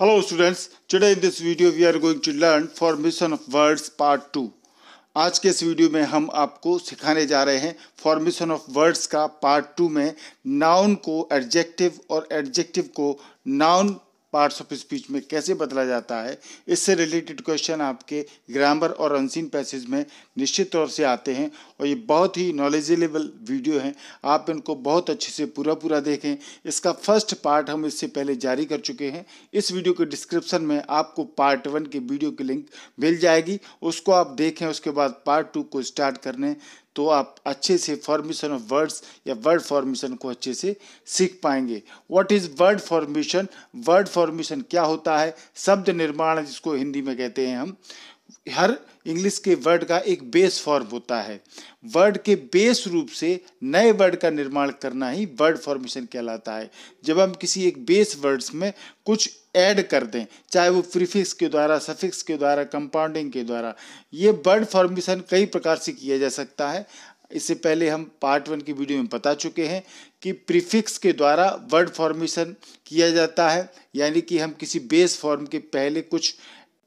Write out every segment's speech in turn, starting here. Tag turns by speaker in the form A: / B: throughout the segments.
A: Hello students, today in this video we are going to learn formation of words part 2. आज के इस video में हम आपको सिखाने जा रहे हैं फॉर्मेशन ऑफ वर्ड्स का पार्ट टू में नाउन को एडजेक्टिव और एडजेक्टिव को नाउन पार्ट्स ऑफ स्पीच में कैसे बदला जाता है इससे रिलेटेड क्वेश्चन आपके ग्रामर और अनसीन पैसेज में निश्चित तौर से आते हैं और ये बहुत ही नॉलेजेबल वीडियो हैं आप इनको बहुत अच्छे से पूरा पूरा देखें इसका फर्स्ट पार्ट हम इससे पहले जारी कर चुके हैं इस वीडियो के डिस्क्रिप्शन में आपको पार्ट वन के वीडियो की लिंक मिल जाएगी उसको आप देखें उसके बाद पार्ट टू को स्टार्ट करने तो आप अच्छे से फॉर्मेशन ऑफ वर्ड्स या वर्ड फॉर्मेशन को अच्छे से सीख पाएंगे what is word formation word formation क्या होता है शब्द निर्माण जिसको हिंदी में कहते हैं हम हर इंग्लिश के वर्ड का एक बेस फॉर्म होता है वर्ड के बेस रूप से नए वर्ड का निर्माण करना ही वर्ड फॉर्मेशन कहलाता है जब हम किसी एक बेस वर्ड्स में कुछ ऐड कर दें चाहे वो प्रीफिक्स के द्वारा सफिक्स के द्वारा कंपाउंडिंग के द्वारा ये वर्ड फॉर्मेशन कई प्रकार से किया जा सकता है इससे पहले हम पार्ट वन की वीडियो में बता चुके हैं कि प्रीफिक्स के द्वारा वर्ड फॉर्मेशन किया जाता है यानी कि हम किसी बेस फॉर्म के पहले कुछ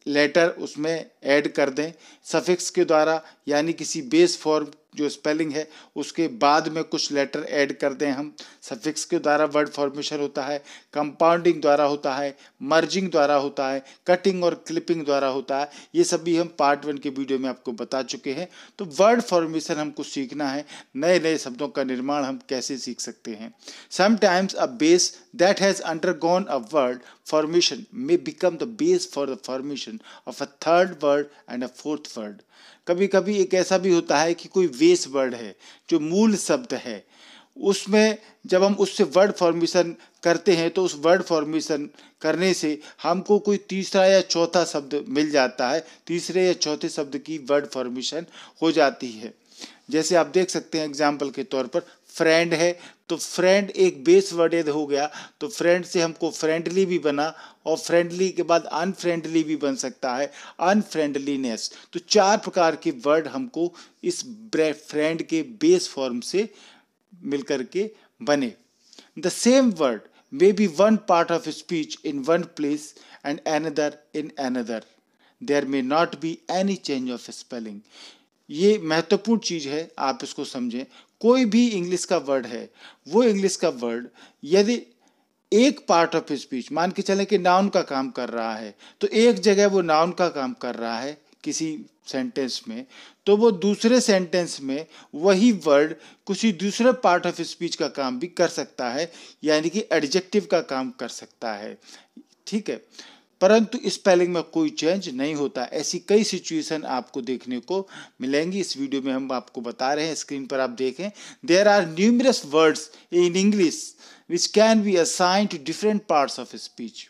A: लेटर उसमें ऐड कर दें सफिक्स के द्वारा यानी किसी बेस फॉर्म जो स्पेलिंग है उसके बाद में कुछ लेटर ऐड कर दें हम सफिक्स के द्वारा वर्ड फॉर्मेशन होता है कंपाउंडिंग द्वारा होता है मर्जिंग द्वारा होता है कटिंग और क्लिपिंग द्वारा होता है ये सब भी हम पार्ट वन के वीडियो में आपको बता चुके हैं तो वर्ड फॉर्मेशन हमको सीखना है नए नए शब्दों का निर्माण हम कैसे सीख सकते हैं sometimes a base that has undergone a word formation may become the base for the formation of a third word and a fourth word कभी कभी एक ऐसा भी होता है कि कोई वेस वर्ड है जो मूल शब्द है उसमें जब हम उससे वर्ड फॉर्मेशन करते हैं तो उस वर्ड फॉर्मेशन करने से हमको कोई तीसरा या चौथा शब्द मिल जाता है तीसरे या चौथे शब्द की वर्ड फॉर्मेशन हो जाती है जैसे आप देख सकते हैं एग्जाम्पल के तौर पर फ्रेंड है तो फ्रेंड एक बेस वर्ड यदि हो गया तो फ्रेंड से हमको फ्रेंडली भी बना और फ्रेंडली के बाद अनफ्रेंडली भी बन सकता है अनफ्रेंडलीनेस तो चार प्रकार के वर्ड हमको इस फ्रेंड के बेस फॉर्म से मिलकर के बने the same word may be one part of speech in one place and another in another. There may not be any change of spelling ये महत्वपूर्ण चीज है आप इसको समझें कोई भी इंग्लिश का वर्ड है वो इंग्लिश का वर्ड यदि एक पार्ट ऑफ स्पीच मान के चलें कि नाउन का काम कर रहा है तो एक जगह वो नाउन का काम कर रहा है किसी सेंटेंस में तो वो दूसरे सेंटेंस में वही वर्ड किसी दूसरे पार्ट ऑफ स्पीच का काम भी कर सकता है यानी कि एडजेक्टिव का काम कर सकता है ठीक है परंतु स्पेलिंग में कोई चेंज नहीं होता ऐसी कई सिचुएशन आपको देखने को मिलेंगी इस वीडियो में हम आपको बता रहे हैं स्क्रीन पर आप देखें there are numerous words in English which can be assign to different parts of speech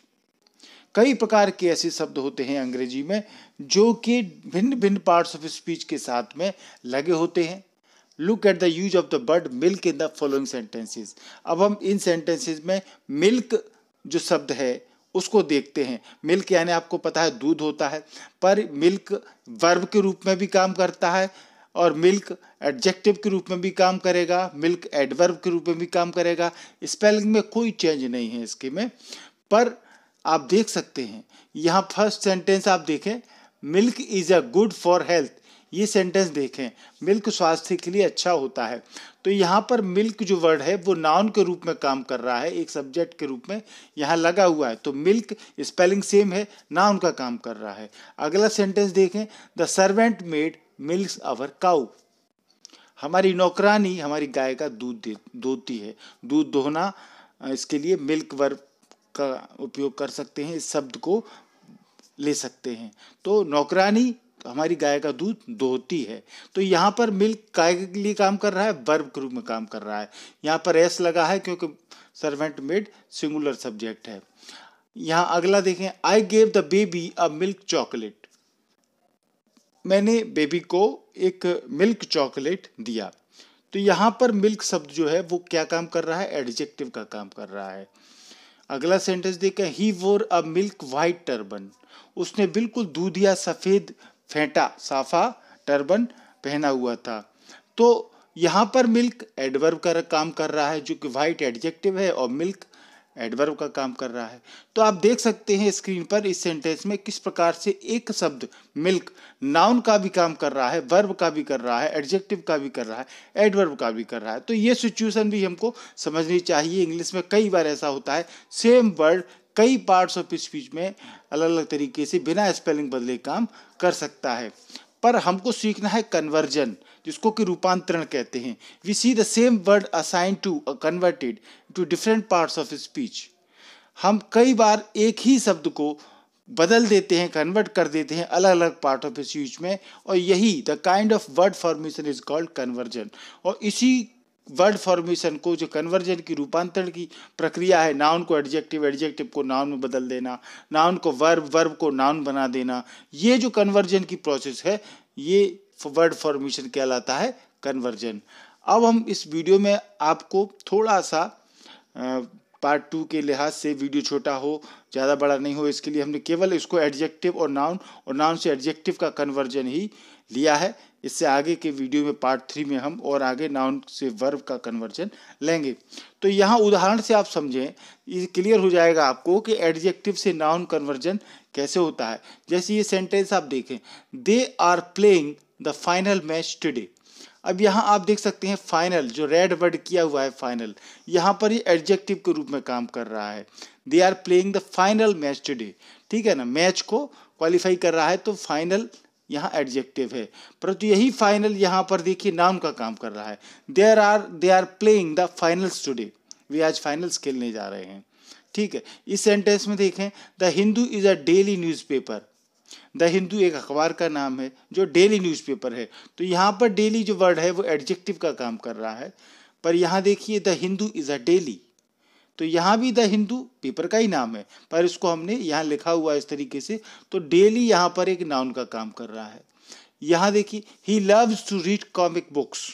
A: कई प्रकार के ऐसे शब्द होते हैं अंग्रेजी में जो कि भिन्न भिन्न पार्ट्स ऑफ स्पीच के साथ में लगे होते हैं look at the use of the word milk in the following sentences अब हम इन सेंटेंसेस में मिल्क जो शब्द है उसको देखते हैं मिल्क यानी आपको पता है दूध होता है पर मिल्क वर्ब के रूप में भी काम करता है और मिल्क एडजेक्टिव के रूप में भी काम करेगा मिल्क एडवर्ब के रूप में भी काम करेगा स्पेलिंग में कोई चेंज नहीं है इसके में पर आप देख सकते हैं यहाँ फर्स्ट सेंटेंस आप देखें milk is a good for health ये सेंटेंस देखें मिल्क स्वास्थ्य के लिए अच्छा होता है तो यहाँ पर मिल्क जो वर्ड है वो नाउन के रूप में काम कर रहा है एक सब्जेक्ट के रूप में यहाँ लगा हुआ है तो मिल्क स्पेलिंग सेम है नाउन का काम कर रहा है अगला सेंटेंस देखें the servant maid milk our cow हमारी नौकरानी हमारी गाय का दूध देती है दूध दोहना इसके लिए मिल्क वर्ब का उपयोग कर सकते हैं इस शब्द को ले सकते हैं तो नौकरानी हमारी गाय का दूध दोहती है तो यहाँ पर मिल्क गाय के लिए काम कर रहा है वर्ब के रूप में काम कर रहा है यहाँ पर एस लगा है क्योंकि सर्वेंट मेड सिंगुलर सब्जेक्ट है यहाँ अगला देखें I gave the baby a milk chocolate मैंने बेबी को एक मिल्क चॉकलेट दिया तो यहाँ पर मिल्क शब्द जो है वो क्या काम कर रहा है एडजेक्टिव का काम कर रहा है अगला सेंटेंस देखा ही वोर अ मिल्क वाइट टर्बन उसने बिल्कुल दूधिया सफ़ेद फेंटा साफा टर्बन पहना हुआ था तो यहाँ पर मिल्क एडवर्ब का काम कर रहा है जो कि वाइट एडजेक्टिव है और मिल्क एडवर्ब का काम कर रहा है तो आप देख सकते हैं स्क्रीन पर इस सेंटेंस में किस प्रकार से एक शब्द मिल्क नाउन का भी काम कर रहा है वर्ब का भी कर रहा है एडजेक्टिव का भी कर रहा है एडवर्ब का भी कर रहा है तो ये सिचुएशन भी हमको समझनी चाहिए इंग्लिश में कई बार ऐसा होता है सेम वर्ड कई पार्ट्स ऑफ स्पीच में अलग अलग तरीके से बिना स्पेलिंग बदले काम कर सकता है पर हमको सीखना है कन्वर्जन जिसको कि रूपांतरण कहते हैं we see the same word assign to converted to different parts of speech हम कई बार एक ही शब्द को बदल देते हैं कन्वर्ट कर देते हैं अलग अलग पार्ट ऑफ स्पीच में और यही the kind of word formation is called conversion और इसी वर्ड फॉर्मेशन को जो कन्वर्जन की रूपांतरण की प्रक्रिया है नाउन को एडजेक्टिव एडजेक्टिव को नाउन में बदल देना नाउन को वर्ब वर्ब को नाउन बना देना ये जो कन्वर्जन की प्रोसेस है ये वर्ड फॉर्मेशन कहलाता है कन्वर्जन अब हम इस वीडियो में आपको थोड़ा सा पार्ट टू के लिहाज से वीडियो छोटा हो ज़्यादा बड़ा नहीं हो इसके लिए हमने केवल इसको एडजेक्टिव और नाउन और नाउन से एडजेक्टिव का कन्वर्जन ही लिया है इससे आगे के वीडियो में पार्ट थ्री में हम और आगे नाउन से वर्ब का कन्वर्जन लेंगे तो यहाँ उदाहरण से आप समझें ये क्लियर हो जाएगा आपको कि एडजेक्टिव से नाउन कन्वर्जन कैसे होता है जैसे ये सेंटेंस आप देखें they are playing the final match today अब यहाँ आप देख सकते हैं फाइनल जो रेड वर्ड किया हुआ है फाइनल यहाँ पर ये एडजेक्टिव के रूप में काम कर रहा है they are playing the final match today ठीक है ना मैच को क्वालिफाई कर रहा है तो फाइनल यहाँ एडजेक्टिव है परंतु यही फाइनल यहाँ पर देखिए नाम का काम कर रहा है there are they are playing the finals today वे आज फाइनल्स खेलने जा रहे हैं ठीक है इस सेंटेंस में देखें the Hindu is a daily newspaper the Hindu एक अखबार का नाम है जो डेली न्यूज़पेपर है तो यहाँ पर डेली जो वर्ड है वो एडजेक्टिव का काम कर रहा है पर यहाँ देखिए the Hindu is a daily तो यहाँ भी द हिंदू पेपर का ही नाम है पर इसको हमने यहाँ लिखा हुआ इस तरीके से तो डेली यहाँ पर एक नाउन का काम कर रहा है यहाँ देखिए he loves to read comic books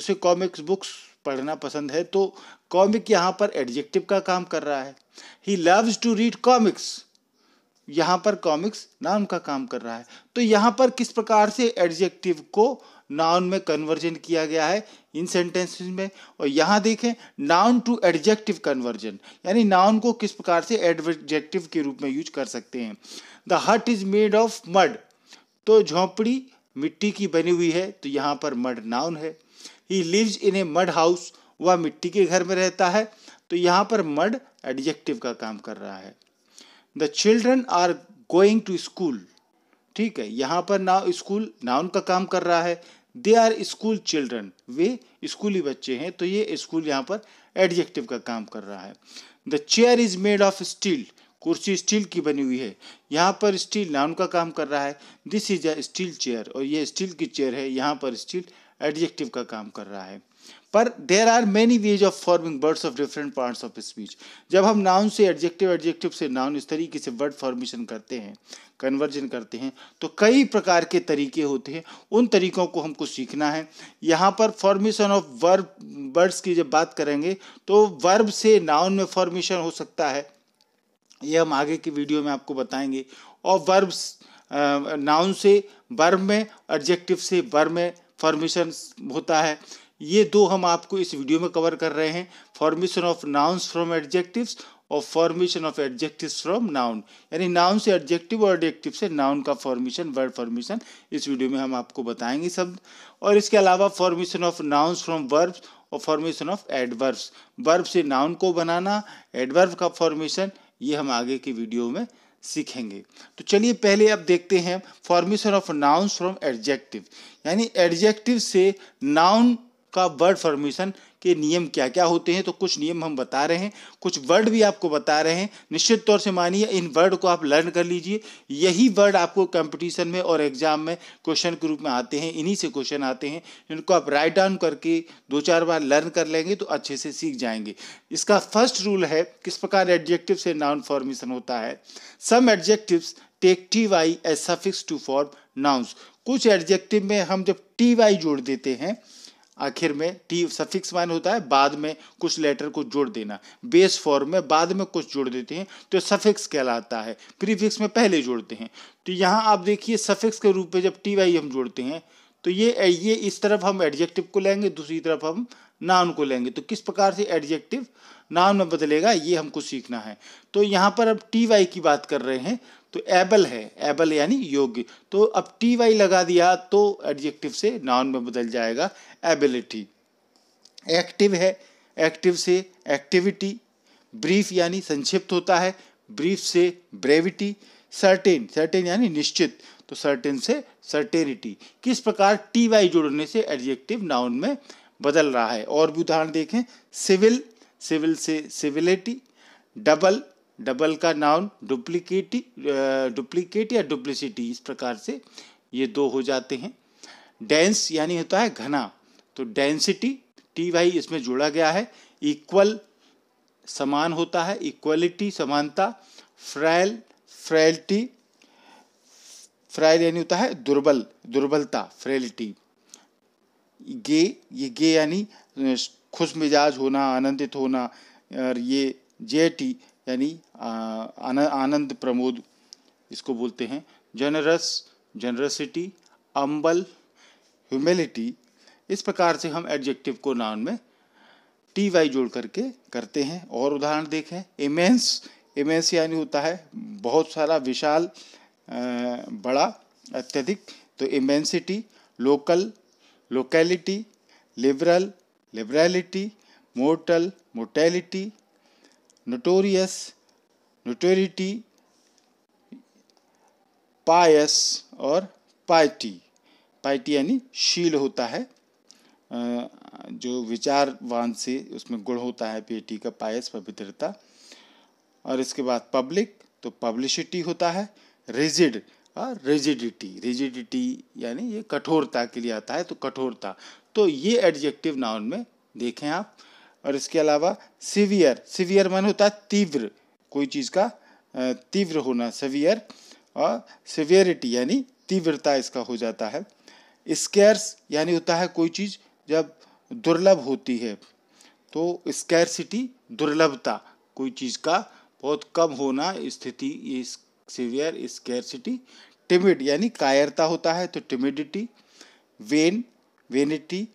A: उसे कॉमिक बुक्स पढ़ना पसंद है तो कॉमिक यहाँ पर एडजेक्टिव का काम कर रहा है he loves to read comics यहाँ पर कॉमिक्स नाउन का काम कर रहा है तो यहाँ पर किस प्रकार से एडजेक्टिव को नाउन में कन्वर्जन किया गया है इन सेंटेंसेस में और यहाँ देखें नाउन टू एडजेक्टिव कन्वर्जन यानी नाउन को किस प्रकार से एडजेक्टिव के रूप में यूज कर सकते हैं द हट इज मेड ऑफ मड तो झोंपड़ी मिट्टी की बनी हुई है तो यहाँ पर मड नाउन है he lives in a mud house वह मिट्टी के घर में रहता है तो यहाँ पर मड एडजेक्टिव का काम कर रहा है the children are going to school ठीक है यहाँ पर ना स्कूल नाउन तो का काम कर रहा है दे आर स्कूल चिल्ड्रन वे स्कूली बच्चे हैं तो ये स्कूल यहाँ पर एडजेक्टिव का काम कर रहा है the chair is made of steel कुर्सी स्टील की बनी हुई है यहाँ पर स्टील नाउन का काम कर रहा है this is a steel chair और ये स्टील की चेयर है यहाँ पर स्टील एडजेक्टिव का काम कर रहा है पर there are many ways of forming words of different parts of speech जब हम नाउन से एडजेक्टिव एडजेक्टिव से नाउन इस तरीके से वर्ड फॉर्मेशन करते हैं कन्वर्जन करते हैं तो कई प्रकार के तरीके होते हैं उन तरीकों को हमको सीखना है यहाँ पर फॉर्मेशन ऑफ वर्ब वर्ड्स की जब बात करेंगे तो वर्ब से नाउन में फॉर्मेशन हो सकता है ये हम आगे की वीडियो में आपको बताएंगे और वर्ब्स नाउन से वर्ब में एडजेक्टिव से वर्ब में फॉर्मेशन होता है ये दो हम आपको इस वीडियो में कवर कर रहे हैं formation of nouns from adjectives और formation of adjectives from noun यानी नाउन से एडजेक्टिव और एडजेक्टिव से नाउन का फॉर्मेशन वर्ड फॉर्मेशन इस वीडियो में हम आपको बताएंगे शब्द और इसके अलावा formation of nouns from verbs और फॉर्मेशन ऑफ एडवर्ब्स वर्ब से नाउन को बनाना एडवर्ब का फॉर्मेशन ये हम आगे की वीडियो में सीखेंगे तो चलिए पहले अब देखते हैं formation of nouns from adjective यानी एडजेक्टिव से नाउन का वर्ड फॉर्मेशन के नियम क्या क्या होते हैं तो कुछ नियम हम बता रहे हैं कुछ वर्ड भी आपको बता रहे हैं निश्चित तौर से मानिए इन वर्ड को आप लर्न कर लीजिए यही वर्ड आपको कंपटीशन में और एग्जाम में क्वेश्चन के रूप में आते हैं इन्हीं से क्वेश्चन आते हैं इनको आप राइट डाउन करके दो चार बार लर्न कर लेंगे तो अच्छे से सीख जाएंगे इसका फर्स्ट रूल है किस प्रकार एडजेक्टिव से नाउन फॉर्मेशन होता है some adjectives take T Y as suffix to form nouns कुछ एडजेक्टिव में हम जब टी वाई जोड़ देते हैं आखिर में टी सफिक्स माइन होता है बाद में कुछ लेटर को जोड़ देना बेस फॉर्म में बाद में कुछ जोड़ देते हैं तो सफिक्स कहलाता है प्रीफिक्स में पहले जोड़ते हैं तो यहाँ आप देखिए सफिक्स के रूप में जब टी वाई हम जोड़ते हैं तो ये ये इस तरफ हम एडजेक्टिव को लेंगे दूसरी तरफ हम नाउन को लेंगे तो किस प्रकार से एडजेक्टिव नाउन में बदलेगा ये हमको सीखना है तो यहाँ पर अब टी वाई की बात कर रहे हैं तो एबल है एबल यानी योग्य तो अब टी वाई लगा दिया तो एडजेक्टिव से नाउन में बदल जाएगा एबिलिटी एक्टिव है एक्टिव से एक्टिविटी ब्रीफ यानी संक्षिप्त होता है ब्रीफ से ब्रेविटी सर्टेन सर्टेन यानी निश्चित तो सर्टेन से सर्टेनिटी किस प्रकार टी वाई जोड़ने से एडजेक्टिव नाउन में बदल रहा है और भी उदाहरण देखें सिविल सिविल से सिविलिटी डबल डबल का नाउन डुप्लीकेट डुप्लीकेट या डुप्लिसिटी इस प्रकार से ये दो हो जाते हैं डेंस यानी होता है घना तो डेंसिटी टी वाई इसमें जोड़ा गया है इक्वल समान होता है इक्वलिटी समानता फ्रैल फ्रैलिटी फ्रैल यानी होता है दुर्बल दुर्बलता फ्रेलिटी गे ये गे यानी खुश मिजाज होना आनंदित होना और ये जे टी यानी आनंद प्रमोद इसको बोलते हैं जनरस जनरसिटी अम्बल ह्यूमिलिटी इस प्रकार से हम एडजेक्टिव को नाउन में टी वाई जोड़ करके करते हैं और उदाहरण देखें इमेंस इमेंस यानी होता है बहुत सारा विशाल बड़ा अत्यधिक तो immensity local locality liberal liberality mortal mortality notorious notoriety pious और पायटी पायटी यानी शील होता है जो विचारवान से उसमें गुण होता है पेटी का पायस पवित्रता और इसके बाद पब्लिक तो पब्लिसिटी होता है रिजिड और रिजिडिटी रिजिडिटी यानी ये कठोरता के लिए आता है तो कठोरता तो ये एडजेक्टिव नाउन में देखें आप और इसके अलावा सीवियर सीवियर मन होता है तीव्र कोई चीज़ का तीव्र होना सीवियर और सीवियरिटी यानी तीव्रता इसका हो जाता है स्केर्स यानी होता है कोई चीज़ जब दुर्लभ होती है तो स्केर्सिटी दुर्लभता कोई चीज़ का बहुत कम होना स्थिति इस सिवियर स्कैरसिटी टिमिड यानी कायरता होता है तो टिमिडिटी वेन वेनिटी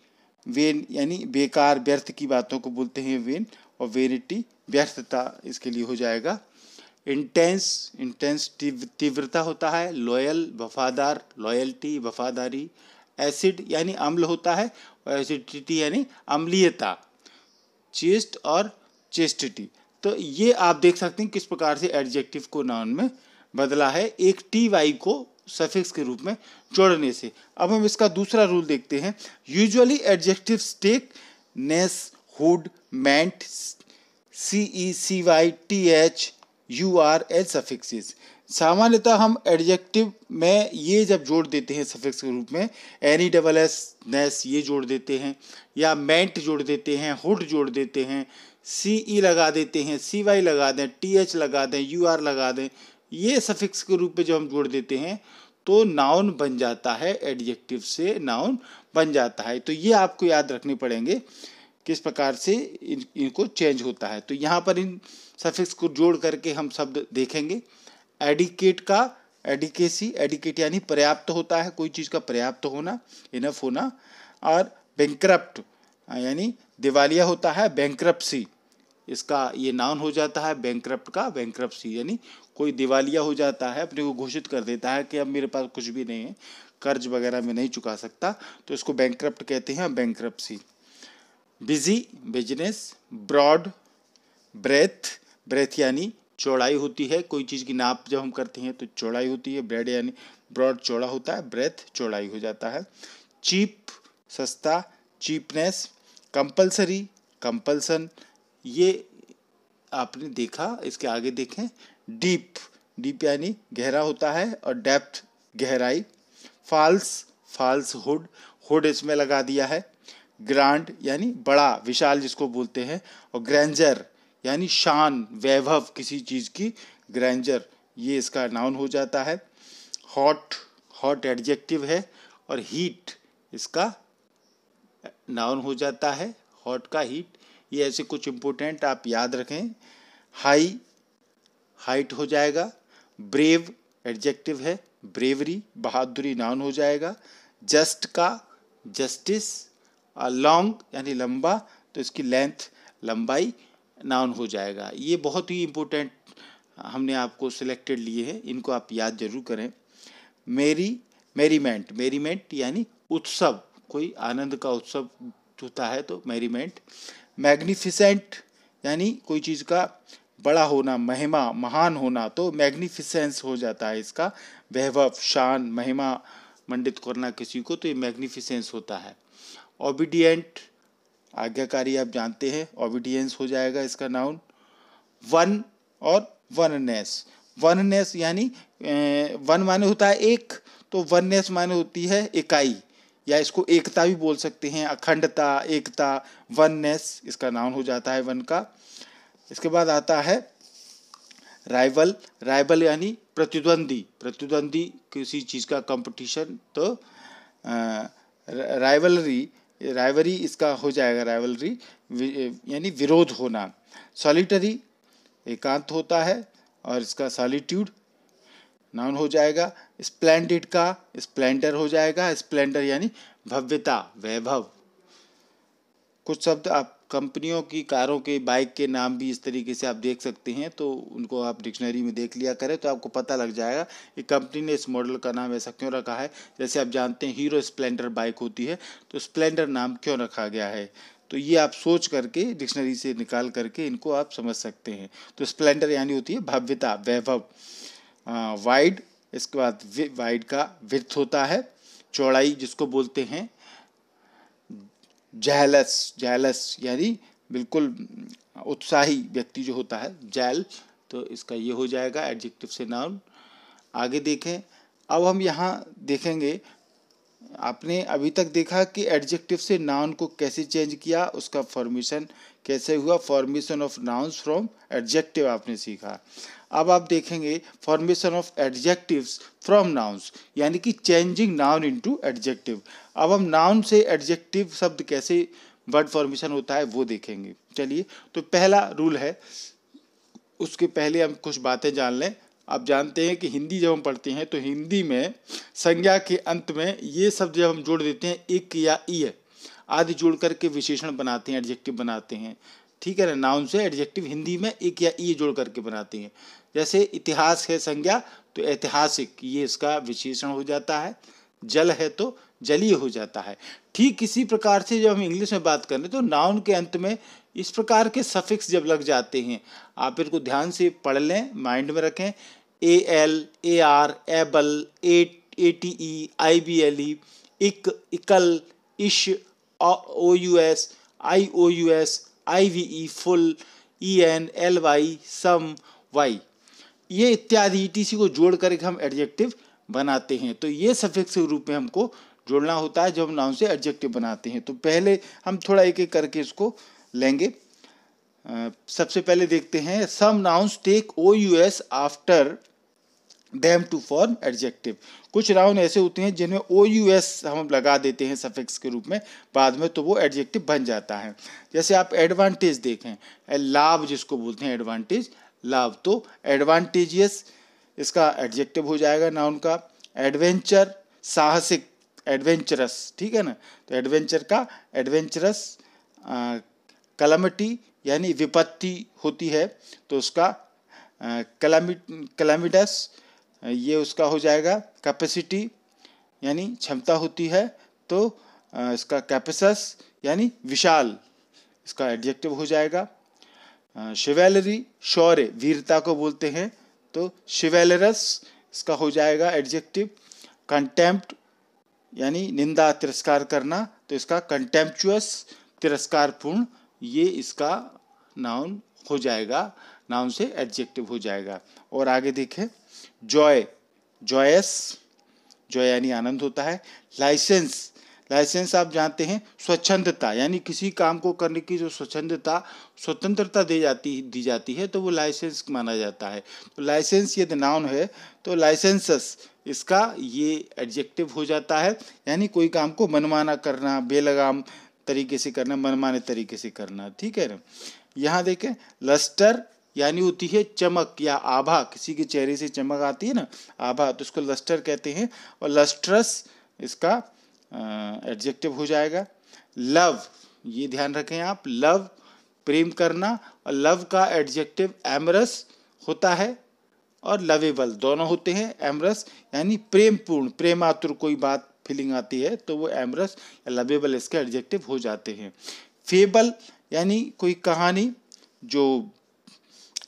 A: वेन यानी बेकार व्यर्थ की बातों को बोलते हैं वेन और वेनिटी व्यर्थता इसके लिए हो जाएगा इंटेंस इंटेंस तीव्रता होता है लॉयल वफादार लॉयल्टी वफादारी एसिड यानी अम्ल होता है और एसिडिटी यानी अम्लीयता चेस्ट और चेस्टिटी तो ये आप देख सकते हैं किस प्रकार से एडजेक्टिव को नाउन में बदला है एक टी वाई को सफिक्स के रूप में जोड़ने से अब हम इसका दूसरा रूल देखते हैं usually adjectives take ness hood ment C E C Y T H U R H suffixes सामान्यतः हम एडजेक्टिव में ये जब जोड़ देते हैं सफिक्स के रूप में एनी डबल एस नेस ये जोड़ देते हैं या मैंट जोड़ देते हैं हुड जोड़ देते हैं सी ई e लगा देते हैं सी वाई लगा दें टी एच लगा दें यू आर लगा दें ये सफिक्स के रूप में जब हम जोड़ देते हैं तो नाउन बन जाता है एडजेक्टिव से नाउन बन जाता है तो ये आपको याद रखने पड़ेंगे किस प्रकार से इन इनको चेंज होता है तो यहाँ पर इन सफिक्स को जोड़ करके हम शब्द देखेंगे एडिकेट का एडिकेसी एडिकेट यानी पर्याप्त होता है कोई चीज़ का पर्याप्त होना इनफ होना और बैंक्रप्ट यानी दिवालिया होता है बैंक्रप्सी इसका ये नाउन हो जाता है बैंक्रप्ट का बैंक्रप्सी यानी कोई दिवालिया हो जाता है अपने को घोषित कर देता है कि अब मेरे पास कुछ भी नहीं है कर्ज वगैरह में नहीं चुका सकता तो इसको बैंक्रप्ट कहते हैं bankruptcy busy business broad breadth breadth यानी चौड़ाई होती है कोई चीज़ की नाप जब हम करते हैं तो चौड़ाई होती है ब्रेड यानी ब्रॉड चौड़ा होता है ब्रेथ चौड़ाई हो जाता है चीप सस्ता चीपनेस कंपलसरी कंपल्सन ये आपने देखा इसके आगे देखें डीप डीप यानी गहरा होता है और डेप्थ गहराई फाल्स फाल्स हुड हुड इसमें लगा दिया है ग्रांड यानी बड़ा विशाल जिसको बोलते हैं और ग्रैंजर यानी शान वैभव किसी चीज़ की ग्रैंजर ये इसका नाउन हो जाता है हॉट हॉट एडजेक्टिव है और हीट इसका नाउन हो जाता है हॉट का हीट ये ऐसे कुछ इम्पोर्टेंट आप याद रखें हाई हाइट हो जाएगा ब्रेव एडजेक्टिव है ब्रेवरी बहादुरी नाउन हो जाएगा जस्ट का जस्टिस लॉन्ग यानी लंबा तो इसकी लेंथ लंबाई नाउन हो जाएगा ये बहुत ही इम्पोर्टेंट हमने आपको सिलेक्टेड लिए हैं इनको आप याद जरूर करें मेरी मेरीमेंट मेरीमेंट यानी उत्सव कोई आनंद का उत्सव होता है तो मेरीमेंट मैग्निफिसेंट यानी कोई चीज़ का बड़ा होना महिमा महान होना तो मैग्निफिसेंस हो जाता है इसका वैभव शान महिमा मंडित करना किसी को तो ये मैग्निफिसेंस होता है ओबिडियंट आज्ञाकारी आप जानते हैं ओबिडियंस हो जाएगा इसका नाउन वन और वननेस वननेस यानी वन माने होता है एक तो वननेस माने होती है इकाई या इसको एकता भी बोल सकते हैं अखंडता एकता वननेस इसका नाम हो जाता है वन का इसके बाद आता है राइवल राइवल यानी प्रतिद्वंदी प्रतिद्वंदी किसी चीज़ का कंपटीशन तो राइवलरी राइवरी इसका हो जाएगा राइवलरी यानी विरोध होना सॉलिटरी एकांत होता है और इसका सॉलिट्यूड नाउन हो जाएगा स्प्लेंडिड का स्प्लेंडर हो जाएगा स्प्लेंडर यानी भव्यता वैभव कुछ शब्द आप कंपनियों की कारों के बाइक के नाम भी इस तरीके से आप देख सकते हैं तो उनको आप डिक्शनरी में देख लिया करें तो आपको पता लग जाएगा कि कंपनी ने इस मॉडल का नाम ऐसा क्यों रखा है जैसे आप जानते हैं हीरो स्प्लेंडर बाइक होती है तो स्प्लेंडर नाम क्यों रखा गया है तो ये आप सोच करके डिक्शनरी से निकाल करके इनको आप समझ सकते हैं तो स्प्लेंडर यानी होती है भव्यता वैभव वाइड हाँ, इसके बाद वाइड का विथ होता है चौड़ाई जिसको बोलते हैं जहलस जहलस यानी बिल्कुल उत्साही व्यक्ति जो होता है जैल तो इसका ये हो जाएगा एडजेक्टिव से नाउन आगे देखें अब हम यहाँ देखेंगे आपने अभी तक देखा कि एडजेक्टिव से नाउन को कैसे चेंज किया उसका फॉर्मेशन कैसे हुआ formation of nouns from adjective आपने सीखा अब आप देखेंगे formation of adjectives from nouns यानी कि चेंजिंग नाउन इनटू एडजेक्टिव अब हम नाउन से एडजेक्टिव शब्द कैसे वर्ड फॉर्मेशन होता है वो देखेंगे चलिए तो पहला रूल है उसके पहले हम कुछ बातें जान लें आप जानते हैं कि हिंदी जब हम पढ़ते हैं तो हिंदी में संज्ञा के अंत में ये शब्द जब हम जोड़ देते हैं एक या ई आदि जोड़ करके विशेषण बनाते हैं एडजेक्टिव बनाते हैं ठीक है ना नाउन से एडजेक्टिव हिंदी में एक या ई जोड़ करके बनाते हैं जैसे इतिहास है संज्ञा तो ऐतिहासिक ये इसका विशेषण हो जाता है जल है तो जलीय हो जाता है ठीक इसी प्रकार से जब हम इंग्लिश में बात करें तो नाउन के अंत में इस प्रकार के सफिक्स जब लग जाते हैं आप इनको ध्यान से पढ़ लें माइंड में रखें A L A R able A A T E I B L E ic ical ish O U S I O U S I V E ful E N L Y some Y ये इत्यादि E T C को जोड़ कर हम adjective बनाते हैं तो ये सफेक्स के रूप में हमको जोड़ना होता है जब हम नाउन से एडजेक्टिव बनाते हैं तो पहले हम थोड़ा एक एक करके इसको लेंगे सबसे पहले देखते हैं some nouns take O U S after them to form adjective कुछ राउन ऐसे होते हैं जिनमें ओ यू एस हम लगा देते हैं सफिक्स के रूप में बाद में तो वो एडजेक्टिव बन जाता है जैसे आप एडवांटेज देखें लाभ जिसको बोलते हैं एडवांटेज लाभ तो एडवांटेजियस इसका एडजेक्टिव हो जाएगा नाउन का एडवेंचर साहसिक एडवेंचरस ठीक है ना तो एडवेंचर का एडवेंचरस कलमटी यानी विपत्ति होती है तो उसका कलामिट कलामिडस ये उसका हो जाएगा कैपेसिटी यानी क्षमता होती है तो इसका कैपेसस यानी विशाल इसका एडजेक्टिव हो जाएगा शिवेलरी शौर्य वीरता को बोलते हैं तो शिवेलरस इसका हो जाएगा एडजेक्टिव कंटेम्प्ट यानी निंदा तिरस्कार करना तो इसका कंटेम्पचुअस तिरस्कारपूर्ण ये इसका नाउन हो जाएगा नाउन से एडजेक्टिव हो जाएगा और आगे देखें जॉय जॉयस जॉय यानी आनंद होता है लाइसेंस लाइसेंस आप जानते हैं स्वच्छंदता यानी किसी काम को करने की जो स्वच्छंदता स्वतंत्रता दी जाती दी जाती है तो वो लाइसेंस माना जाता है तो लाइसेंस यदि नाउन है तो लाइसेंसस इसका ये एडजेक्टिव हो जाता है यानी कोई काम को मनमाना करना बेलगाम तरीके से करना मनमाने तरीके से करना ठीक है ना यहाँ देखें लस्टर यानी होती है चमक या आभा किसी के चेहरे से चमक आती है ना आभा तो उसको लस्टर कहते हैं और लस्ट्रस इसका एडजेक्टिव हो जाएगा लव ये ध्यान रखें आप लव प्रेम करना और लव का एडजेक्टिव एमरस होता है और लवेबल दोनों होते हैं एमरस यानी प्रेमपूर्ण प्रेमातुर कोई बात फीलिंग आती है तो वो एमरस या लवेबल इसके एडजेक्टिव हो जाते हैं फेबल यानी कोई कहानी जो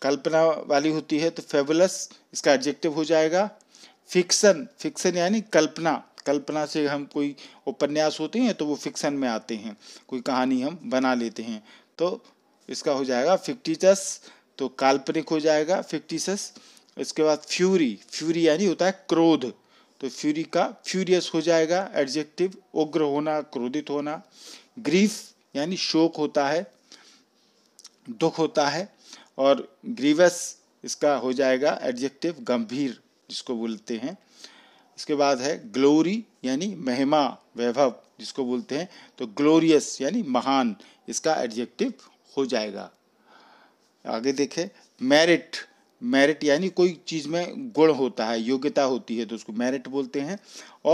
A: कल्पना वाली होती है तो फेबुलस इसका एडजेक्टिव हो जाएगा फिक्सन फिक्सन यानी कल्पना कल्पना से हम कोई उपन्यास होते हैं तो वो फिक्सन में आते हैं कोई कहानी हम बना लेते हैं तो इसका हो जाएगा फिक्टिचस तो काल्पनिक हो जाएगा फिक्टिसस इसके बाद फ्यूरी फ्यूरी यानी होता है क्रोध तो फ्यूरी का फ्यूरियस हो जाएगा एडजेक्टिव उग्र होना क्रोधित होना ग्रीफ यानी शोक होता है दुख होता है और ग्रीवस इसका हो जाएगा एडजेक्टिव गंभीर जिसको बोलते हैं इसके बाद है ग्लोरी यानी महिमा वैभव जिसको बोलते हैं तो ग्लोरियस यानी महान इसका एडजेक्टिव हो जाएगा आगे देखें मेरिट मेरिट यानी कोई चीज़ में गुण होता है योग्यता होती है तो उसको मेरिट बोलते हैं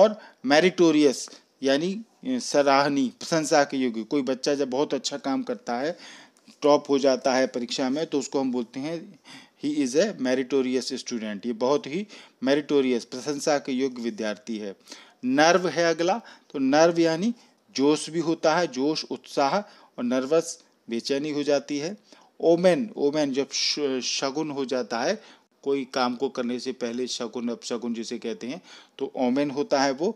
A: और मेरिटोरियस यानी सराहनी प्रशंसा के योग्य कोई बच्चा जब बहुत अच्छा काम करता है टॉप हो जाता है परीक्षा में तो उसको हम बोलते हैं he is a meritorious student ये बहुत ही मेरिटोरियस प्रशंसा के योग्य विद्यार्थी है नर्व है अगला तो नर्व यानी जोश भी होता है जोश उत्साह और नर्वस बेचैनी हो जाती है ओमेन ओमेन जब शगुन हो जाता है कोई काम को करने से पहले शगुन अपशगुन जिसे कहते हैं तो ओमेन होता है वो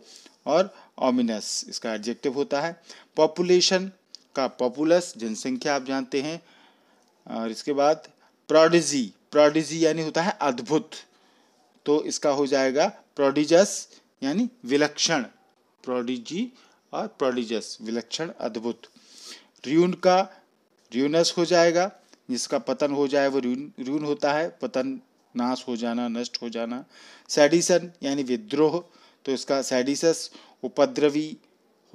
A: और ओमिनस इसका एडजेक्टिव होता है पॉपुलेशन का पॉपुलस जनसंख्या आप जानते हैं और इसके बाद प्रोडिजी प्रोडिजी यानी होता है अद्भुत तो इसका हो जाएगा प्रोडिजस यानी विलक्षण प्रोडिजी और प्रोडिजस विलक्षण अद्भुत र्यून का र्यूनस हो जाएगा जिसका पतन हो जाए वो र्यून र्यून होता है पतन नाश हो जाना नष्ट हो जाना सैडिसन यानी विद्रोह तो इसका सैडिसस उपद्रवी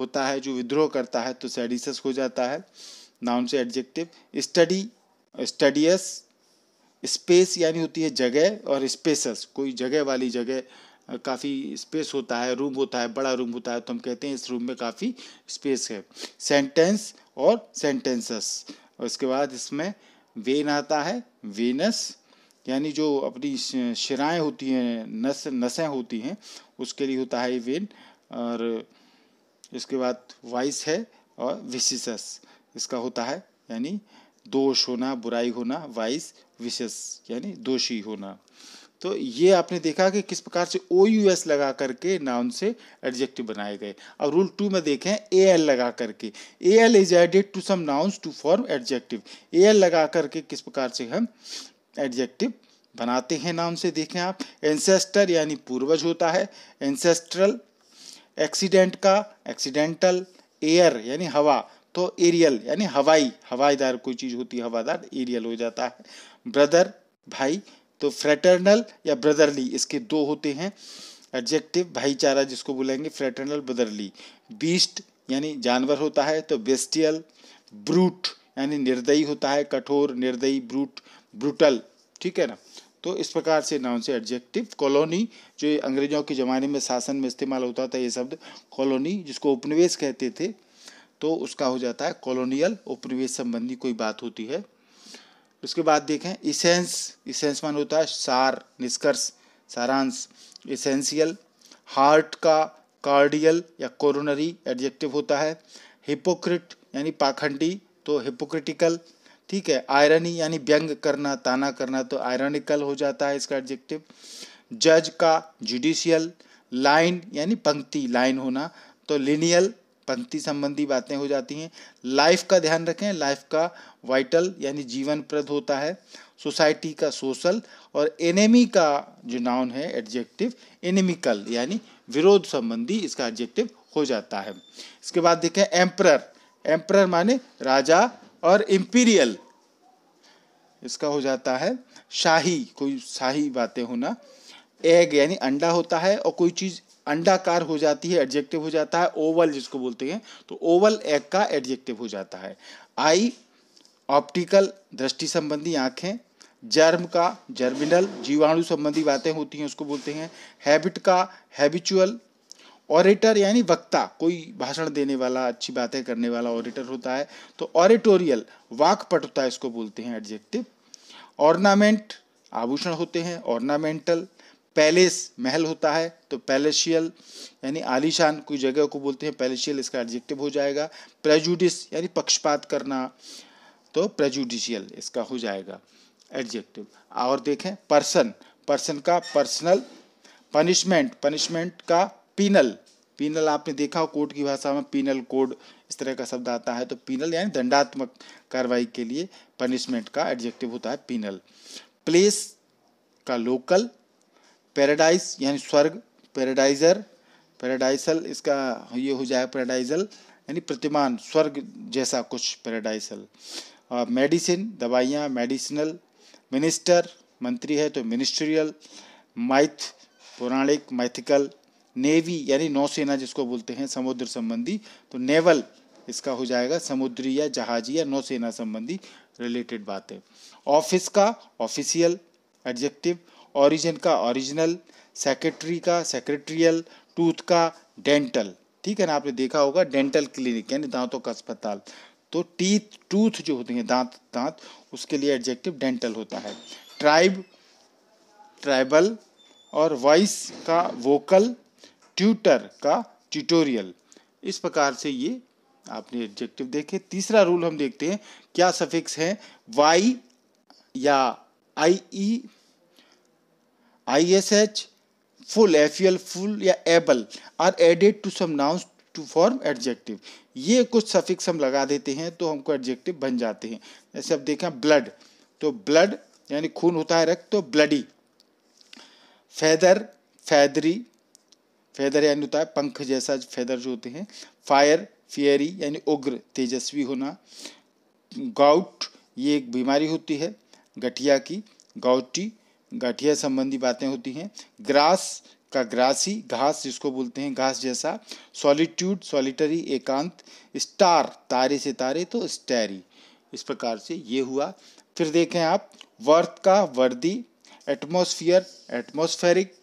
A: होता है जो विद्रोह करता है तो सेडिसस हो जाता है नाउन से एडजेक्टिव स्टडी स्टडियस स्पेस यानी होती है जगह और स्पेसस कोई जगह वाली जगह काफ़ी स्पेस होता है रूम होता है बड़ा रूम होता है तो हम कहते हैं इस रूम में काफ़ी स्पेस है सेंटेंस और सेंटेंसेस और इसके बाद इसमें वेन आता है वेनस यानी जो अपनी शराएँ होती हैं नस नसें होती हैं उसके लिए होता है ये वेन और इसके बाद वाइस है और विशेषस इसका होता है यानी दोष होना बुराई होना वाइस विशेष यानी दोषी होना तो ये आपने देखा कि किस प्रकार से ओ यू एस लगा करके नाउन से एडजेक्टिव बनाए गए और रूल टू में देखें ए एल लगा करके A L is added to some nouns to form adjective A L लगा करके किस प्रकार से हम एडजेक्टिव बनाते हैं नाउन से देखें आप एंसेस्टर यानी पूर्वज होता है एंसेस्ट्रल एक्सीडेंट का एक्सीडेंटल एयर यानी हवा तो एरियल यानी हवाई हवाईदार कोई चीज़ होती है हवादार एरियल हो जाता है ब्रदर भाई तो फ्रेटर्नल या ब्रदरली इसके दो होते हैं एडजेक्टिव भाईचारा जिसको बोलेंगे फ्रेटर्नल ब्रदरली बीस्ट यानी जानवर होता है तो बेस्टियल ब्रूट यानी निर्दयी होता है कठोर निर्दयी ब्रूट ब्रूटल ठीक है ना तो इस प्रकार से नाउन से एडजेक्टिव कॉलोनी जो अंग्रेजों के ज़माने में शासन में इस्तेमाल होता था ये शब्द कॉलोनी जिसको उपनिवेश कहते थे तो उसका हो जाता है कॉलोनियल उपनिवेश संबंधी कोई बात होती है उसके बाद देखें इसेंस इसेंस मान होता है सार निष्कर्ष सारांश इसेंशियल हार्ट का कार्डियल या कोरोनरी एडजेक्टिव होता है हिपोक्रिट यानी पाखंडी तो हिपोक्रिटिकल ठीक है आयरनी यानी व्यंग करना ताना करना तो आयरनिकल हो जाता है इसका एडजेक्टिव जज का जुडिशियल लाइन यानी पंक्ति लाइन होना तो लिनियल पंक्ति संबंधी बातें हो जाती हैं लाइफ का ध्यान रखें लाइफ का वाइटल यानी जीवन प्रद होता है सोसाइटी का सोशल और एनेमी का जो नाउन है एडजेक्टिव एनेमिकल यानी विरोध संबंधी इसका एडजेक्टिव हो जाता है इसके बाद देखें एम्प्रर एम्प्रर माने राजा और इम्पीरियल इसका हो जाता है शाही कोई शाही बातें होना एग यानी अंडा होता है और कोई चीज़ अंडाकार हो जाती है एडजेक्टिव हो जाता है ओवल जिसको बोलते हैं तो ओवल एग का एडजेक्टिव हो जाता है आई ऑप्टिकल दृष्टि संबंधी आंखें जर्म का जर्मिनल जीवाणु संबंधी बातें होती हैं उसको बोलते हैं हैबिट का हैबिचुअल ऑरेटर यानी वक्ता कोई भाषण देने वाला अच्छी बातें करने वाला ऑरेटर होता है तो ऑरेटोरियल है इसको बोलते हैं एडजेक्टिव ऑर्नामेंट आभूषण होते हैं ऑर्नामेंटल पैलेस महल होता है तो पैलेशियल यानी आलीशान कोई जगह को बोलते हैं पैलेशियल इसका एडजेक्टिव हो जाएगा प्रेजुडिस यानी पक्षपात करना तो प्रेजुडिशियल इसका हो जाएगा एडजेक्टिव और देखें पर्सन पर्सन का पर्सनल पनिशमेंट पनिशमेंट का पीनल पीनल आपने देखा हो कोर्ट की भाषा में पीनल कोड इस तरह का शब्द आता है तो पीनल यानी दंडात्मक कार्रवाई के लिए पनिशमेंट का एडजेक्टिव होता है पीनल प्लेस का लोकल पैराडाइज यानी स्वर्ग पैराडाइजर पैराडाइसल इसका ये हो जाए पैराडाइजल यानी प्रतिमान स्वर्ग जैसा कुछ पैराडाइसल मेडिसिन दवाइयाँ मेडिसिनल मिनिस्टर मंत्री है तो मिनिस्ट्रियल माइथ पौराणिक माइथिकल नेवी यानी नौसेना जिसको बोलते हैं समुद्र संबंधी तो नेवल इसका हो जाएगा समुद्री या जहाजी या नौसेना संबंधी रिलेटेड बातें ऑफिस का ऑफिशियल एडजेक्टिव ओरिजिन का ओरिजिनल सेक्रेटरी का सेक्रेटरियल टूथ का डेंटल ठीक है ना आपने देखा होगा डेंटल क्लिनिक यानी दांतों का अस्पताल तो टीथ टूथ जो होते हैं दांत दांत उसके लिए एडजेक्टिव डेंटल होता है ट्राइब ट्राइबल और वॉइस का वोकल ट्यूटर का ट्यूटोरियल इस प्रकार से ये आपने एडजेक्टिव देखे तीसरा रूल हम देखते हैं क्या सफिक्स है वाई या I E I S H ful F L ful या able are added to some nouns to form adjective ये कुछ सफिक्स हम लगा देते हैं तो हमको एडजेक्टिव बन जाते हैं जैसे अब देखें ब्लड तो ब्लड यानी खून होता है रक्त तो ब्लडी फैदर फैदरी फेदर यानी होता है पंख जैसा फेदर जो होते हैं फायर फियरी यानी उग्र तेजस्वी होना गाउट ये एक बीमारी होती है गठिया की गाउटी गठिया संबंधी बातें होती हैं ग्रास का ग्रासी घास जिसको बोलते हैं घास जैसा सॉलिट्यूड सॉलिटरी एकांत स्टार तारे से तारे तो स्टैरी इस प्रकार से ये हुआ फिर देखें आप वर्थ का वर्दी एटमोस्फियर एटमोस्फेरिक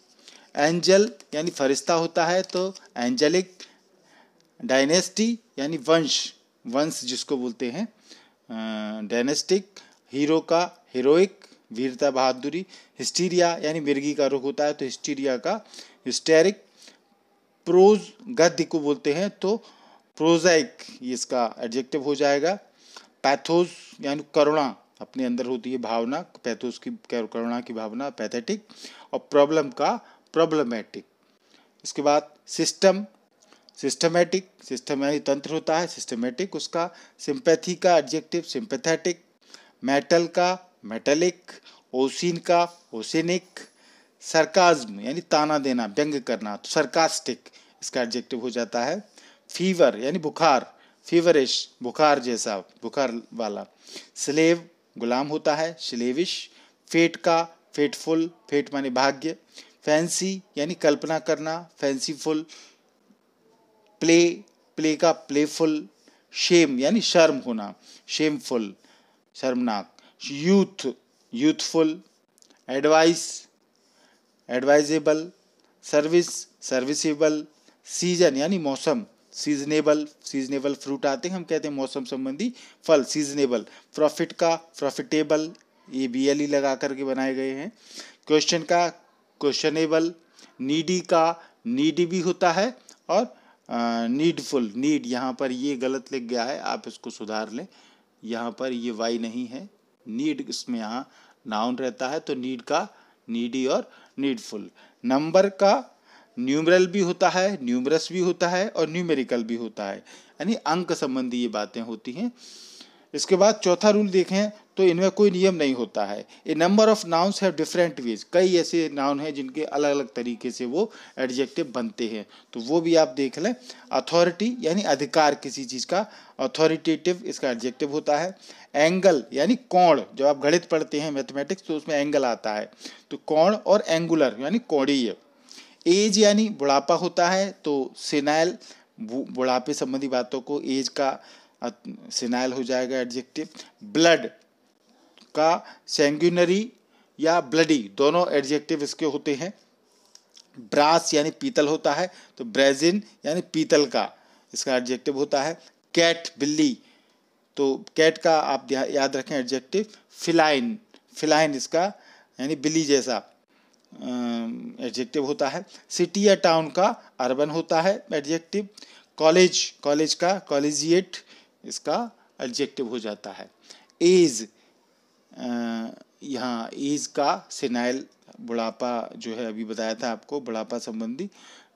A: एंजल यानी फरिश्ता होता है तो एंजेलिक डायनेस्टी यानी वंश वंश जिसको बोलते हैं डायनेस्टिक हीरो का हीरोइक वीरता बहादुरी हिस्टीरिया यानी मिर्गी का रुख होता है तो हिस्टीरिया का हिस्टेरिक प्रोज गद्य को बोलते हैं तो प्रोजाइक इसका एडजेक्टिव हो जाएगा पैथोस यानी करुणा अपने अंदर होती है भावना पैथोस की करुणा की भावना पैथेटिक और प्रॉब्लम का प्रॉब्लमेटिक इसके बाद सिस्टम सिस्टमेटिक यानी तंत्र होता है सिस्टमेटिक उसका सिंपैथी का एडजेक्टिव सिंपैथेटिक मेटल का मेटलिक ओसिन का ओसिनिक सरकाज्म यानी ताना देना व्यंग करना तो सरकास्टिक इसका एडजेक्टिव हो जाता है फीवर यानी बुखार फीवरिश बुखार जैसा बुखार वाला स्लेव गुलाम होता है स्लेविश फेट का फेटफुल फेट माने भाग्य फैंसी यानी कल्पना करना फैंसीफुल प्ले प्ले का प्लेफुल शेम यानी शर्म होना शेमफुल शर्मनाक youth youthful advice advisable service serviceable season यानी मौसम सीजनेबल सीजनेबल फ्रूट आते हैं हम कहते हैं मौसम संबंधी फल सीजनेबल प्रॉफिट का प्रॉफिटेबल ये बी एल ई लगा करके बनाए गए हैं क्वेश्चन का क्वेश्चनेबल नीडी का नीड भी होता है और नीडफुल नीड यहाँ पर ये गलत लिख गया है आप इसको सुधार लें यहाँ पर ये वाई नहीं है नीड इसमें यहाँ नाउन रहता है तो नीड का नीडी और नीडफुल नंबर का न्यूमरल भी होता है न्यूमरस भी होता है और न्यूमेरिकल भी होता है यानी अंक संबंधी ये बातें होती हैं इसके बाद चौथा रूल देखें तो इनमें कोई नियम नहीं होता है a number of nouns have different ways कई ऐसे नाउन हैं जिनके अलग अलग तरीके से वो एडजेक्टिव बनते हैं तो वो भी आप देख लें अथॉरिटी यानी अधिकार किसी चीज़ का अथॉरिटेटिव इसका एडजेक्टिव होता है एंगल यानी कोण जब आप गणित पढ़ते हैं मैथमेटिक्स तो उसमें एंगल आता है तो कोण और एंगुलर यानी कोणीय एज यानी बुढ़ापा होता है तो सिनाइल बुढ़ापे संबंधी बातों को एज का सिनाइल हो जाएगा एडजेक्टिव ब्लड का सेंगुनरी या ब्लडी दोनों एडजेक्टिव इसके होते हैं ब्रास यानी पीतल होता है तो ब्रेजिन यानी पीतल का इसका एडजेक्टिव होता है कैट बिल्ली तो कैट का आप याद रखें एडजेक्टिव फिलाइन फिलाइन इसका यानी बिल्ली जैसा एडजेक्टिव होता है सिटी या टाउन का अर्बन होता है एडजेक्टिव कॉलेज कॉलेज का कॉलेजिएट इसका एडजेक्टिव हो जाता है एज यहाँ ईज का सिनाइल बुढ़ापा जो है अभी बताया था आपको बुढ़ापा संबंधी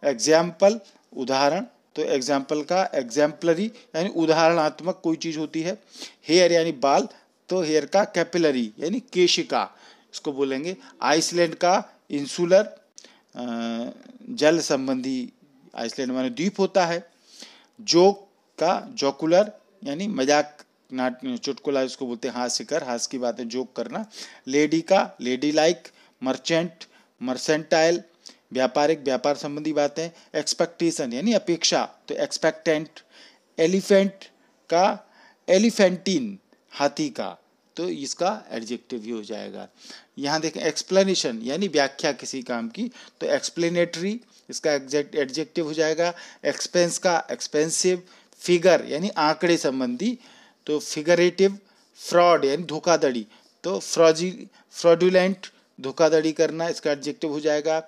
A: एग्जाम्पल उदाहरण तो एग्जाम्पल का एग्जाम्पलरी यानी उदाहरणात्मक कोई चीज़ होती है हेयर यानी बाल तो हेयर का कैपिलरी यानी केशिका इसको बोलेंगे आइसलैंड का इंसुलर जल संबंधी आइसलैंड माने द्वीप होता है जोक का जोकुलर यानी मजाक नाट चुटकुला इसको बोलते हैं कर हास की बात है जोक करना लेडी का लेडी लाइक मर्चेंट मर्सेंटाइल व्यापारिक व्यापार संबंधी बातें एक्सपेक्टेशन यानी अपेक्षा तो एक्सपेक्टेंट एलिफेंट का एलिफेंटीन हाथी का तो इसका एडजेक्टिव ही हो जाएगा यहाँ देखें एक्सप्लेनेशन यानी व्याख्या किसी काम की तो एक्सप्लेनेटरी इसका एग्जैक्ट एडजेक्टिव हो जाएगा एक्सपेंस का एक्सपेंसिव फिगर यानी आंकड़े संबंधी तो फिगरेटिव फ्रॉड यानी धोखाधड़ी तो फ्रॉजी फ्रॉडुलेंट धोखाधड़ी करना इसका एडजेक्टिव हो जाएगा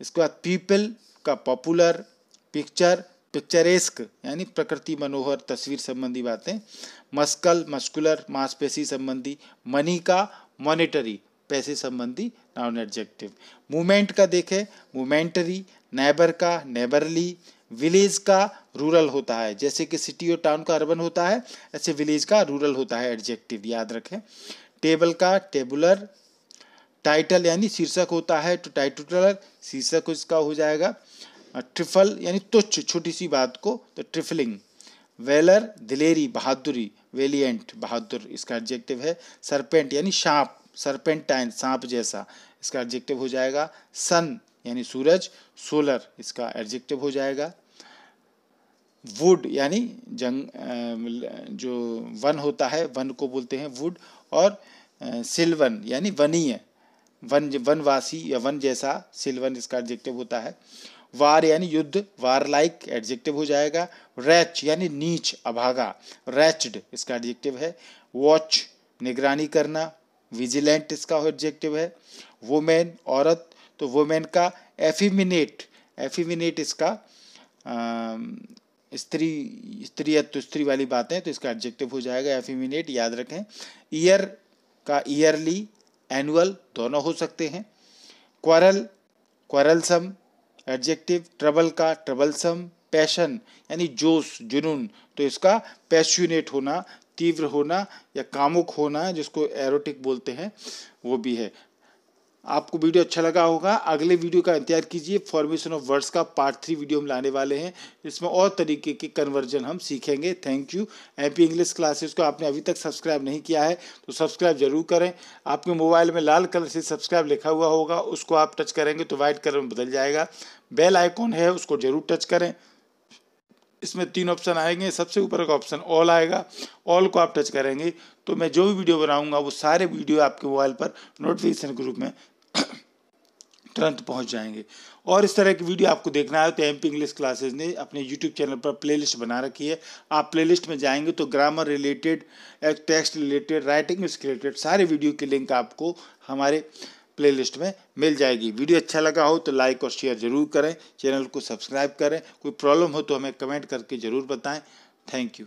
A: इसके बाद पीपल का पॉपुलर पिक्चर पिक्चरेस्क यानी प्रकृति मनोहर तस्वीर संबंधी बातें मस्कल मस्कुलर मांसपेशी संबंधी मनी का मॉनेटरी पैसे संबंधी नाउन एडजेक्टिव मूवमेंट का देखें मूवमेंटरी नेबर का नेबरली विलेज का रूरल होता है जैसे कि सिटी और टाउन का अर्बन होता है ऐसे विलेज का रूरल होता है एडजेक्टिव याद रखें टेबल का टेबुलर टाइटल यानी शीर्षक होता है तो टाइटुलर शीर्षक उसका हो जाएगा ट्रिफल यानी तुच्छ छोटी सी बात को तो ट्रिफलिंग वेलर दिलेरी बहादुरी वेलियंट बहादुर इसका एडजेक्टिव है सरपेंट यानी सांप सरपेंटाइन सांप जैसा इसका एडजेक्टिव हो जाएगा सन यानी सूरज सोलर इसका एडजेक्टिव हो जाएगा वुड यानी जंग जो वन होता है वन को बोलते हैं वुड और सिल्वन यानी वनीय वन वनवासी या वन जैसा सिल्वन इसका एडजेक्टिव होता है वार यानी युद्ध वार लाइक एडजेक्टिव हो जाएगा रैच यानी नीच अभागा रैचड इसका एडजेक्टिव है वॉच निगरानी करना विजिलेंट इसका एडजेक्टिव है वुमेन औरत तो वोमेन का एफिमिनेट एफिमिनेट इसका स्त्री स्त्रीयत्व स्त्री वाली बात है तो इसका एडजेक्टिव हो जाएगा एफिमिनेट याद रखें ईयर का ईयरली एनुअल दोनों हो सकते हैं क्वारल क्वारलसम एडजेक्टिव ट्रबल का ट्रबलसम पैशन यानी जोश जुनून तो इसका पैशनेट होना तीव्र होना या कामुक होना जिसको एरोटिक बोलते हैं वो भी है आपको वीडियो अच्छा लगा होगा अगले वीडियो का इंतजार कीजिए फॉर्मेशन ऑफ वर्ड्स का पार्ट थ्री वीडियो हम लाने वाले हैं इसमें और तरीके के कन्वर्जन हम सीखेंगे thank you M P English classes को आपने अभी तक सब्सक्राइब नहीं किया है तो सब्सक्राइब जरूर करें आपके मोबाइल में लाल कलर से सब्सक्राइब लिखा हुआ होगा उसको आप टच करेंगे तो वाइट कलर में बदल जाएगा बेल आइकॉन है उसको जरूर टच करें इसमें तीन ऑप्शन आएंगे सबसे ऊपर का ऑप्शन ऑल आएगा ऑल को आप टच करेंगे तो मैं जो भी वीडियो बनाऊंगा वो सारे वीडियो आपके मोबाइल पर नोटिफिकेशन के रूप में तुरंत पहुंच जाएंगे और इस तरह की वीडियो आपको देखना है तो एम पी इंग्लिश क्लासेज ने अपने यूट्यूब चैनल पर प्लेलिस्ट बना रखी है आप प्लेलिस्ट में जाएंगे तो grammar related text related writing related सारे वीडियो की लिंक आपको हमारे प्लेलिस्ट में मिल जाएगी वीडियो अच्छा लगा हो तो लाइक और शेयर ज़रूर करें चैनल को सब्सक्राइब करें कोई प्रॉब्लम हो तो हमें कमेंट करके ज़रूर बताएं थैंक यू